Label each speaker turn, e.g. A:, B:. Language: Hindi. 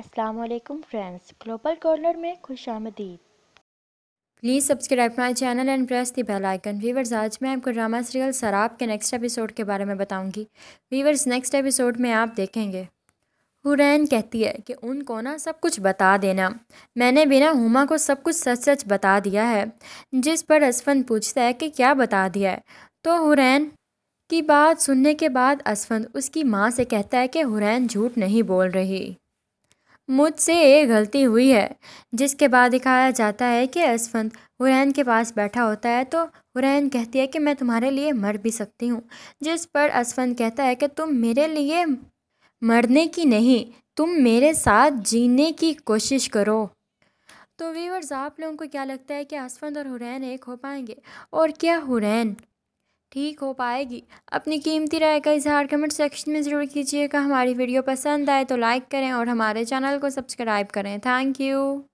A: अस्सलाम वालेकुम फ्रेंड्स ग्लोबल कॉर्नर में खुश आमदीद
B: please subscribe my channel and press the bell icon viewers आज मैं आपको ड्रामा सीरियल शराब के नेक्स्ट एपिसोड के बारे में बताऊंगी वीवर्स नेक्स्ट एपिसोड में आप देखेंगे हुरैन कहती है कि उनको ना सब कुछ बता देना मैंने बिना हुमा को सब कुछ सच सच बता दिया है जिस पर असफन पूछता है कि क्या बता दिया है तो हुरैन की बात सुनने के बाद असफन उसकी माँ से कहता है कि हुरैन झूठ नहीं बोल रही मुझसे ये गलती हुई है जिसके बाद दिखाया जाता है कि असफंत हुरैन के पास बैठा होता है तो हुरैन कहती है कि मैं तुम्हारे लिए मर भी सकती हूँ जिस पर असफंत कहता है कि तुम मेरे लिए मरने की नहीं तुम मेरे साथ जीने की कोशिश करो तो वीवर्स आप लोगों को क्या लगता है कि असफंत और हुरैन एक हो पाएंगे और क्या हुरैन ठीक हो पाएगी अपनी कीमती राय का इजहार कमेंट सेक्शन में ज़रूर कीजिएगा हमारी वीडियो पसंद आए तो लाइक करें और हमारे चैनल को सब्सक्राइब करें थैंक यू